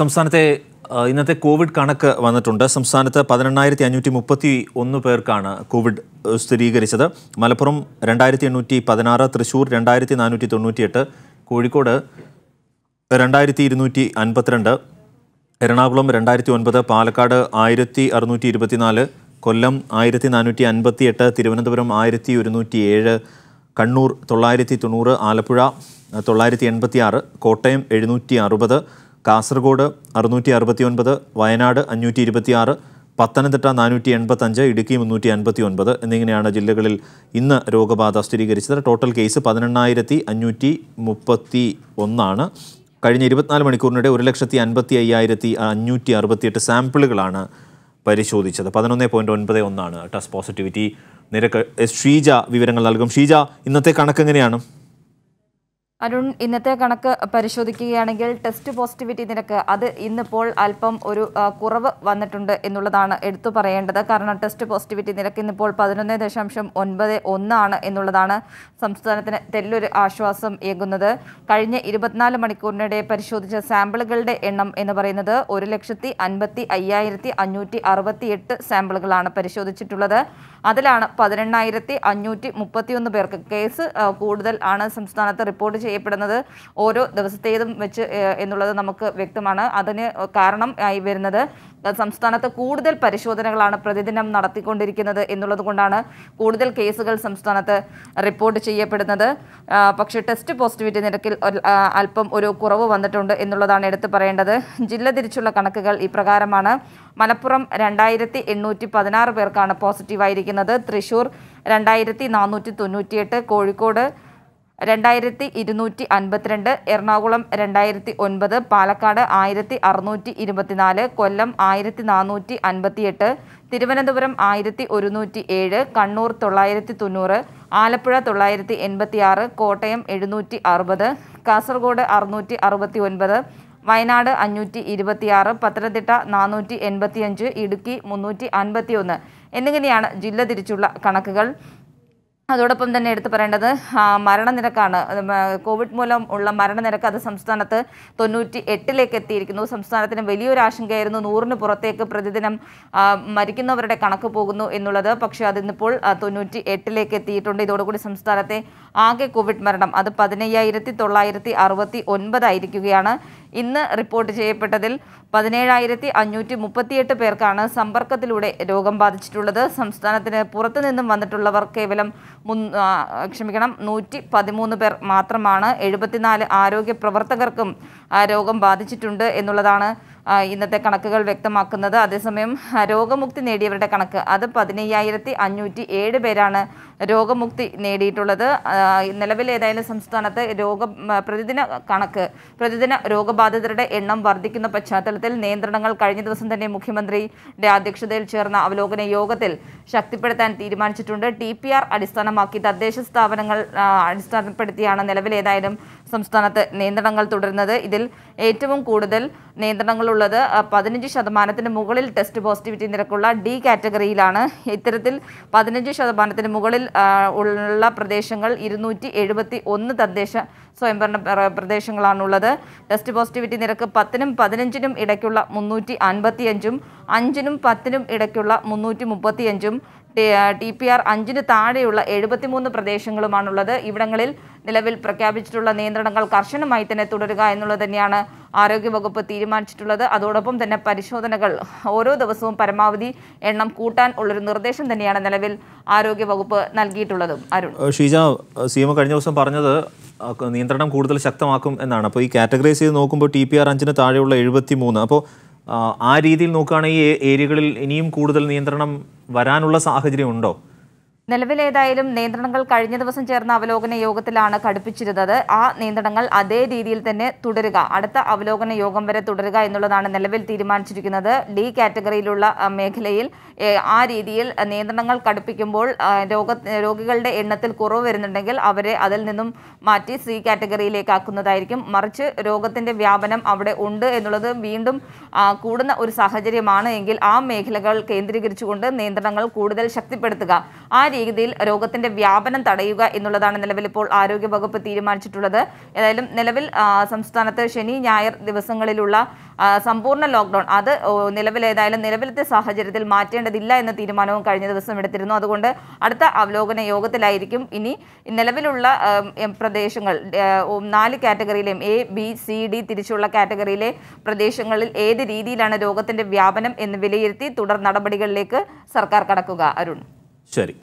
സംസ്ഥാനത്തെ ഇന്നത്തെ കോവിഡ് കണക്ക് വന്നിട്ടുണ്ട് സംസ്ഥാനത്ത് പതിനെണ്ണായിരത്തി അഞ്ഞൂറ്റി മുപ്പത്തി ഒന്ന് പേർക്കാണ് കോവിഡ് സ്ഥിരീകരിച്ചത് മലപ്പുറം രണ്ടായിരത്തി എണ്ണൂറ്റി പതിനാറ് തൃശ്ശൂർ രണ്ടായിരത്തി നാനൂറ്റി തൊണ്ണൂറ്റിയെട്ട് കോഴിക്കോട് രണ്ടായിരത്തി ഇരുന്നൂറ്റി അൻപത്തിരണ്ട് എറണാകുളം രണ്ടായിരത്തി ഒൻപത് പാലക്കാട് ആയിരത്തി അറുന്നൂറ്റി ഇരുപത്തിനാല് കൊല്ലം ആയിരത്തി നാനൂറ്റി അൻപത്തിയെട്ട് തിരുവനന്തപുരം ആയിരത്തി ഒരുന്നൂറ്റി ഏഴ് കണ്ണൂർ തൊള്ളായിരത്തി തൊണ്ണൂറ് ആലപ്പുഴ തൊള്ളായിരത്തി എൺപത്തി ആറ് കോട്ടയം എഴുന്നൂറ്റി അറുപത് കാസർഗോഡ് അറുന്നൂറ്റി അറുപത്തി ഒൻപത് വയനാട് അഞ്ഞൂറ്റി ഇരുപത്തിയാറ് പത്തനംതിട്ട നാനൂറ്റി എൺപത്തഞ്ച് ഇടുക്കി മുന്നൂറ്റി അൻപത്തി ഒൻപത് എന്നിങ്ങനെയാണ് ജില്ലകളിൽ ഇന്ന് രോഗബാധ സ്ഥിരീകരിച്ചത് ടോട്ടൽ കേസ് പതിനെണ്ണായിരത്തി അഞ്ഞൂറ്റി മുപ്പത്തി ഒന്നാണ് കഴിഞ്ഞ ഇരുപത്തിനാല് മണിക്കൂറിനിടെ ഒരു ലക്ഷത്തി അൻപത്തി അയ്യായിരത്തി അഞ്ഞൂറ്റി അറുപത്തിയെട്ട് സാമ്പിളുകളാണ് പരിശോധിച്ചത് പതിനൊന്ന് പോയിൻറ്റ് ഒൻപത് ഒന്നാണ് ടെസ്റ്റ് പോസിറ്റിവിറ്റി നിരക്ക് ഷീജ വിവരങ്ങൾ നൽകും ഷീജ ഇന്നത്തെ കണക്ക് എങ്ങനെയാണ് അരുൺ ഇന്നത്തെ കണക്ക് പരിശോധിക്കുകയാണെങ്കിൽ ടെസ്റ്റ് പോസിറ്റിവിറ്റി നിരക്ക് അത് ഇന്നിപ്പോൾ അല്പം ഒരു കുറവ് വന്നിട്ടുണ്ട് എന്നുള്ളതാണ് എടുത്തു പറയേണ്ടത് കാരണം ടെസ്റ്റ് പോസിറ്റിവിറ്റി നിരക്ക് ഇന്നിപ്പോൾ പതിനൊന്ന് ദശാംശം ഒൻപത് ഒന്നാണ് എന്നുള്ളതാണ് സംസ്ഥാനത്തിന് തെല്ലൊരു ആശ്വാസം ഏകുന്നത് കഴിഞ്ഞ ഇരുപത്തിനാല് മണിക്കൂറിനിടെ പരിശോധിച്ച സാമ്പിളുകളുടെ എണ്ണം എന്ന് പറയുന്നത് ഒരു ലക്ഷത്തി അൻപത്തി അയ്യായിരത്തി അഞ്ഞൂറ്റി അറുപത്തി എട്ട് സാമ്പിളുകളാണ് പരിശോധിച്ചിട്ടുള്ളത് അതിലാണ് പതിനെണ്ണായിരത്തി അഞ്ഞൂറ്റി മുപ്പത്തിയൊന്ന് പേർക്ക് കേസ് കൂടുതൽ ആണ് സംസ്ഥാനത്ത് റിപ്പോർട്ട് ചെയ്യുന്നത് ചെയ്യപ്പെടുന്നത് ഓരോ ദിവസത്തേതും വെച്ച് എന്നുള്ളത് നമുക്ക് വ്യക്തമാണ് അതിന് കാരണം ആയി വരുന്നത് സംസ്ഥാനത്ത് കൂടുതൽ പരിശോധനകളാണ് പ്രതിദിനം നടത്തിക്കൊണ്ടിരിക്കുന്നത് എന്നുള്ളത് കൊണ്ടാണ് കൂടുതൽ കേസുകൾ സംസ്ഥാനത്ത് റിപ്പോർട്ട് ചെയ്യപ്പെടുന്നത് പക്ഷേ ടെസ്റ്റ് പോസിറ്റിവിറ്റി നിരക്കിൽ അല്പം ഒരു കുറവ് വന്നിട്ടുണ്ട് എന്നുള്ളതാണ് എടുത്തു പറയേണ്ടത് ജില്ല തിരിച്ചുള്ള കണക്കുകൾ ഇപ്രകാരമാണ് മലപ്പുറം രണ്ടായിരത്തി എണ്ണൂറ്റി പതിനാറ് പേർക്കാണ് പോസിറ്റീവായിരിക്കുന്നത് തൃശൂർ രണ്ടായിരത്തി നാനൂറ്റി തൊണ്ണൂറ്റിയെട്ട് കോഴിക്കോട് രണ്ടായിരത്തി ഇരുന്നൂറ്റി അൻപത്തിരണ്ട് എറണാകുളം രണ്ടായിരത്തി ഒൻപത് പാലക്കാട് ആയിരത്തി അറുന്നൂറ്റി ഇരുപത്തിനാല് കൊല്ലം ആയിരത്തി നാനൂറ്റി അൻപത്തിയെട്ട് തിരുവനന്തപുരം ആയിരത്തി ഒരുന്നൂറ്റി ഏഴ് കണ്ണൂർ തൊള്ളായിരത്തി തൊണ്ണൂറ് ആലപ്പുഴ തൊള്ളായിരത്തി എൺപത്തി ആറ് കോട്ടയം എഴുന്നൂറ്റി അറുപത് കാസർഗോഡ് അറുന്നൂറ്റി അറുപത്തി ഒൻപത് വയനാട് അഞ്ഞൂറ്റി ഇരുപത്തിയാറ് പത്തനംതിട്ട നാനൂറ്റി എൺപത്തിയഞ്ച് ഇടുക്കി മുന്നൂറ്റി അൻപത്തി ഒന്ന് എന്നിങ്ങനെയാണ് ജില്ല തിരിച്ചുള്ള കണക്കുകൾ അതോടൊപ്പം തന്നെ എടുത്തു പറയേണ്ടത് മരണനിരക്കാണ് കോവിഡ് മൂലം ഉള്ള മരണനിരക്ക് അത് സംസ്ഥാനത്ത് തൊണ്ണൂറ്റി എട്ടിലേക്ക് എത്തിയിരിക്കുന്നു സംസ്ഥാനത്തിന് വലിയൊരു ആശങ്കയായിരുന്നു നൂറിന് പുറത്തേക്ക് പ്രതിദിനം മരിക്കുന്നവരുടെ കണക്ക് പോകുന്നു എന്നുള്ളത് പക്ഷേ അതിന്നിപ്പോൾ തൊണ്ണൂറ്റി എട്ടിലേക്ക് എത്തിയിട്ടുണ്ട് ഇതോടുകൂടി സംസ്ഥാനത്തെ ആകെ കോവിഡ് മരണം അത് പതിനയ്യായിരത്തി തൊള്ളായിരത്തി അറുപത്തി ഒൻപതായിരിക്കുകയാണ് ഇന്ന് റിപ്പോർട്ട് ചെയ്യപ്പെട്ടതിൽ പതിനേഴായിരത്തി അഞ്ഞൂറ്റി മുപ്പത്തിയെട്ട് പേർക്കാണ് സമ്പർക്കത്തിലൂടെ രോഗം ബാധിച്ചിട്ടുള്ളത് സംസ്ഥാനത്തിന് പുറത്തുനിന്നും വന്നിട്ടുള്ളവർ കേവലം ക്ഷമിക്കണം നൂറ്റി പതിമൂന്ന് പേർ മാത്രമാണ് എഴുപത്തിനാല് ആരോഗ്യ പ്രവർത്തകർക്കും രോഗം ബാധിച്ചിട്ടുണ്ട് എന്നുള്ളതാണ് ഇന്നത്തെ കണക്കുകൾ വ്യക്തമാക്കുന്നത് അതേസമയം രോഗമുക്തി നേടിയവരുടെ കണക്ക് അത് പതിനയ്യായിരത്തി അഞ്ഞൂറ്റി ഏഴ് പേരാണ് രോഗമുക്തി നേടിയിട്ടുള്ളത് നിലവിൽ ഏതായാലും സംസ്ഥാനത്ത് രോഗ പ്രതിദിന കണക്ക് പ്രതിദിന രോഗബാധിതരുടെ എണ്ണം വർദ്ധിക്കുന്ന പശ്ചാത്തലത്തിൽ നിയന്ത്രണങ്ങൾ കഴിഞ്ഞ ദിവസം തന്നെ മുഖ്യമന്ത്രിയുടെ അധ്യക്ഷതയിൽ ചേർന്ന അവലോകന യോഗത്തിൽ ശക്തിപ്പെടുത്താൻ തീരുമാനിച്ചിട്ടുണ്ട് ടി പി ആർ അടിസ്ഥാനമാക്കി തദ്ദേശ സ്ഥാപനങ്ങൾ അടിസ്ഥാനപ്പെടുത്തിയാണ് നിലവിലേതായാലും സംസ്ഥാനത്ത് നിയന്ത്രണങ്ങൾ തുടരുന്നത് ഇതിൽ ഏറ്റവും കൂടുതൽ നിയന്ത്രണങ്ങൾ ഉള്ളത് പതിനഞ്ച് ശതമാനത്തിന് മുകളിൽ ടെസ്റ്റ് പോസിറ്റിവിറ്റി നിരക്കുള്ള ഡി കാറ്റഗറിയിലാണ് ഇത്തരത്തിൽ പതിനഞ്ച് ശതമാനത്തിന് മുകളിൽ ഉള്ള പ്രദേശങ്ങൾ ഇരുന്നൂറ്റി തദ്ദേശ സ്വയംഭരണ പ്രദേശങ്ങളാണുള്ളത് ടെസ്റ്റ് പോസിറ്റിവിറ്റി നിരക്ക് പത്തിനും പതിനഞ്ചിനും ഇടയ്ക്കുള്ള മുന്നൂറ്റി അൻപത്തിയഞ്ചും അഞ്ചിനും പത്തിനും ഇടയ്ക്കുള്ള മുന്നൂറ്റി മുപ്പത്തിയഞ്ചും ടി പി ആർ അഞ്ചിന് താഴെയുള്ള എഴുപത്തിമൂന്ന് പ്രദേശങ്ങളുമാണുള്ളത് ഇവിടങ്ങളിൽ നിലവിൽ പ്രഖ്യാപിച്ചിട്ടുള്ള നിയന്ത്രണങ്ങൾ കർശനമായി തന്നെ തുടരുക എന്നുള്ളത് തന്നെയാണ് ആരോഗ്യവകുപ്പ് തീരുമാനിച്ചിട്ടുള്ളത് അതോടൊപ്പം തന്നെ പരിശോധനകൾ ഓരോ ദിവസവും പരമാവധി എണ്ണം കൂട്ടാൻ ഉള്ളൊരു നിർദ്ദേശം തന്നെയാണ് നിലവിൽ ആരോഗ്യവകുപ്പ് നൽകിയിട്ടുള്ളതും അരുൺ ഷീജ സി എം കഴിഞ്ഞ ദിവസം പറഞ്ഞത് നിയന്ത്രണം കൂടുതൽ ശക്തമാക്കും എന്നാണ് അപ്പോൾ ഈ കാറ്റഗറൈസ് ചെയ്ത് നോക്കുമ്പോൾ ടി പി ആർ അഞ്ചിന് താഴെയുള്ള എഴുപത്തി മൂന്ന് അപ്പോൾ ആ രീതിയിൽ നോക്കുകയാണെങ്കിൽ ഈ ഏരിയകളിൽ ഇനിയും കൂടുതൽ നിയന്ത്രണം വരാനുള്ള സാഹചര്യം ഉണ്ടോ നിലവിലേതായാലും നിയന്ത്രണങ്ങൾ കഴിഞ്ഞ ദിവസം ചേർന്ന അവലോകന യോഗത്തിലാണ് ഘടിപ്പിച്ചിരുന്നത് ആ നിയന്ത്രണങ്ങൾ അതേ രീതിയിൽ തന്നെ തുടരുക അടുത്ത അവലോകന യോഗം വരെ തുടരുക എന്നുള്ളതാണ് നിലവിൽ തീരുമാനിച്ചിരിക്കുന്നത് ഡി കാറ്റഗറിയിലുള്ള മേഖലയിൽ ആ രീതിയിൽ നിയന്ത്രണങ്ങൾ കടുപ്പിക്കുമ്പോൾ രോഗ രോഗികളുടെ എണ്ണത്തിൽ കുറവ് വരുന്നുണ്ടെങ്കിൽ അവരെ അതിൽ നിന്നും മാറ്റി സി കാറ്റഗറിയിലേക്കാക്കുന്നതായിരിക്കും മറിച്ച് രോഗത്തിൻ്റെ വ്യാപനം അവിടെ ഉണ്ട് എന്നുള്ളത് വീണ്ടും കൂടുന്ന ഒരു സാഹചര്യമാണ് എങ്കിൽ ആ മേഖലകൾ കേന്ദ്രീകരിച്ചുകൊണ്ട് നിയന്ത്രണങ്ങൾ കൂടുതൽ ശക്തിപ്പെടുത്തുക ആ രീതി രീതിയിൽ രോഗത്തിന്റെ വ്യാപനം തടയുക എന്നുള്ളതാണ് നിലവിൽ ഇപ്പോൾ ആരോഗ്യവകുപ്പ് തീരുമാനിച്ചിട്ടുള്ളത് ഏതായാലും നിലവിൽ സംസ്ഥാനത്ത് ശനി ഞായർ ദിവസങ്ങളിലുള്ള സമ്പൂർണ്ണ ലോക്ക്ഡൌൺ അത് നിലവിൽ ഏതായാലും നിലവിലത്തെ സാഹചര്യത്തിൽ മാറ്റേണ്ടതില്ല എന്ന തീരുമാനവും കഴിഞ്ഞ ദിവസം എടുത്തിരുന്നു അതുകൊണ്ട് അടുത്ത അവലോകന യോഗത്തിലായിരിക്കും ഇനി നിലവിലുള്ള പ്രദേശങ്ങൾ നാല് കാറ്റഗറിയിലെയും എ ബി സി ഡി തിരിച്ചുള്ള കാറ്റഗറിയിലെ പ്രദേശങ്ങളിൽ ഏത് രീതിയിലാണ് രോഗത്തിന്റെ വ്യാപനം എന്ന് വിലയിരുത്തി തുടർ നടപടികളിലേക്ക് സർക്കാർ കടക്കുക അരുൺ ശരി